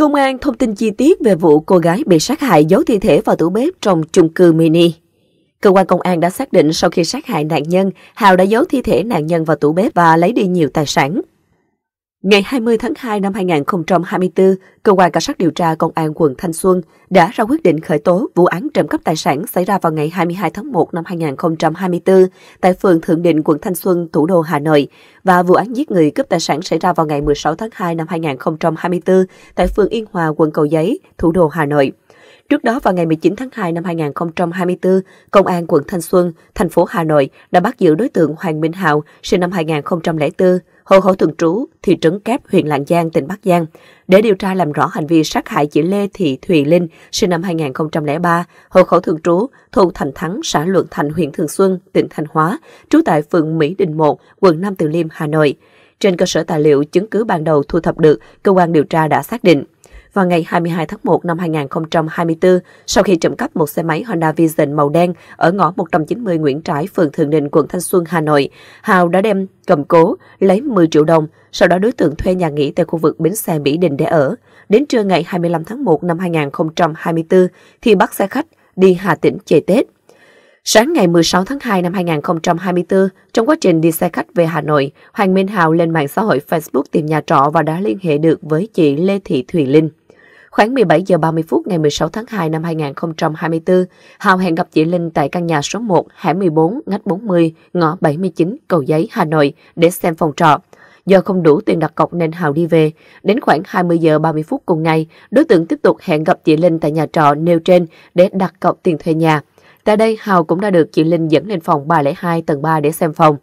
Công an thông tin chi tiết về vụ cô gái bị sát hại giấu thi thể vào tủ bếp trong chung cư mini. Cơ quan công an đã xác định sau khi sát hại nạn nhân, Hào đã giấu thi thể nạn nhân vào tủ bếp và lấy đi nhiều tài sản. Ngày 20 tháng 2 năm 2024, Cơ quan Cảnh sát điều tra Công an quận Thanh Xuân đã ra quyết định khởi tố vụ án trộm cắp tài sản xảy ra vào ngày 22 tháng 1 năm 2024 tại phường Thượng Định, quận Thanh Xuân, thủ đô Hà Nội và vụ án giết người cướp tài sản xảy ra vào ngày 16 tháng 2 năm 2024 tại phường Yên Hòa, quận Cầu Giấy, thủ đô Hà Nội. Trước đó vào ngày 19 tháng 2 năm 2024, Công an quận Thanh Xuân, thành phố Hà Nội đã bắt giữ đối tượng Hoàng Minh Hào, sinh năm 2004, hộ khẩu thường trú, thị trấn Kép, huyện Lạng Giang, tỉnh Bắc Giang, để điều tra làm rõ hành vi sát hại chị Lê Thị Thùy Linh, sinh năm 2003, hộ khẩu thường trú, thôn Thành Thắng, xã Luận Thành, huyện Thường Xuân, tỉnh Thanh Hóa, trú tại phường Mỹ Đình 1, quận Nam Từ Liêm, Hà Nội. Trên cơ sở tài liệu chứng cứ ban đầu thu thập được, cơ quan điều tra đã xác định vào ngày 22 tháng 1 năm 2024 sau khi trộm cắp một xe máy Honda Vision màu đen ở ngõ 190 Nguyễn Trãi, phường Thượng Đình, quận Thanh Xuân, Hà Nội. Hào đã đem cầm cố, lấy 10 triệu đồng, sau đó đối tượng thuê nhà nghỉ tại khu vực bến xe Mỹ Đình để ở. Đến trưa ngày 25 tháng 1 năm 2024 thì bắt xe khách đi Hà Tĩnh chơi Tết. Sáng ngày 16 tháng 2 năm 2024, trong quá trình đi xe khách về Hà Nội, Hoàng Minh Hào lên mạng xã hội Facebook tìm nhà trọ và đã liên hệ được với chị Lê Thị Thùy Linh. Khoảng 17 giờ 30 phút ngày 16 tháng 2 năm 2024, Hào hẹn gặp chị Linh tại căn nhà số 1, hẻm 14, ngách 40, ngõ 79, Cầu Giấy, Hà Nội để xem phòng trọ. Do không đủ tiền đặt cọc nên Hào đi về. Đến khoảng 20 giờ 30 phút cùng ngày, đối tượng tiếp tục hẹn gặp chị Linh tại nhà trọ nêu trên để đặt cọc tiền thuê nhà. Tại đây, Hào cũng đã được chị Linh dẫn lên phòng 302 tầng 3 để xem phòng.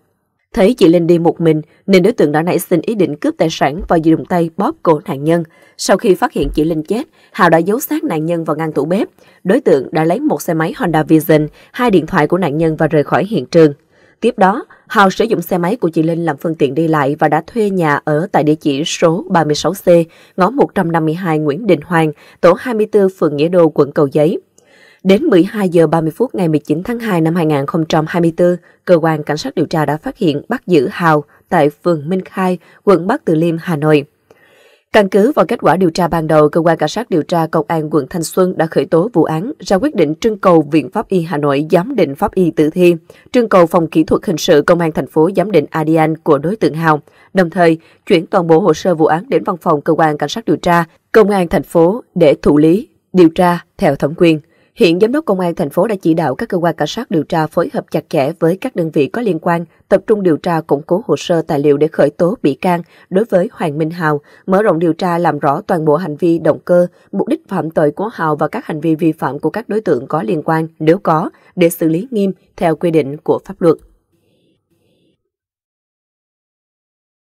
Thấy chị Linh đi một mình nên đối tượng đã nảy sinh ý định cướp tài sản và dùng tay bóp cổ nạn nhân. Sau khi phát hiện chị Linh chết, Hào đã giấu xác nạn nhân vào ngăn tủ bếp. Đối tượng đã lấy một xe máy Honda Vision, hai điện thoại của nạn nhân và rời khỏi hiện trường. Tiếp đó, Hào sử dụng xe máy của chị Linh làm phương tiện đi lại và đã thuê nhà ở tại địa chỉ số 36C, ngõ 152 Nguyễn Đình Hoàng, tổ 24 phường Nghĩa Đô, quận Cầu Giấy. Đến 12 giờ 30 phút ngày 19 tháng 2 năm 2024, cơ quan cảnh sát điều tra đã phát hiện bắt giữ Hào tại phường Minh Khai, quận Bắc Từ Liêm, Hà Nội. Căn cứ vào kết quả điều tra ban đầu, cơ quan cảnh sát điều tra công an quận Thanh Xuân đã khởi tố vụ án, ra quyết định trưng cầu Viện pháp y Hà Nội giám định pháp y tử thi, trưng cầu phòng kỹ thuật hình sự công an thành phố giám định ADN của đối tượng Hào, đồng thời chuyển toàn bộ hồ sơ vụ án đến văn phòng cơ quan cảnh sát điều tra công an thành phố để thụ lý, điều tra theo thẩm quyền. Hiện Giám đốc Công an thành phố đã chỉ đạo các cơ quan cảnh sát điều tra phối hợp chặt chẽ với các đơn vị có liên quan, tập trung điều tra củng cố hồ sơ tài liệu để khởi tố bị can đối với Hoàng Minh Hào, mở rộng điều tra làm rõ toàn bộ hành vi động cơ, mục đích phạm tội của Hào và các hành vi vi phạm của các đối tượng có liên quan nếu có, để xử lý nghiêm theo quy định của pháp luật.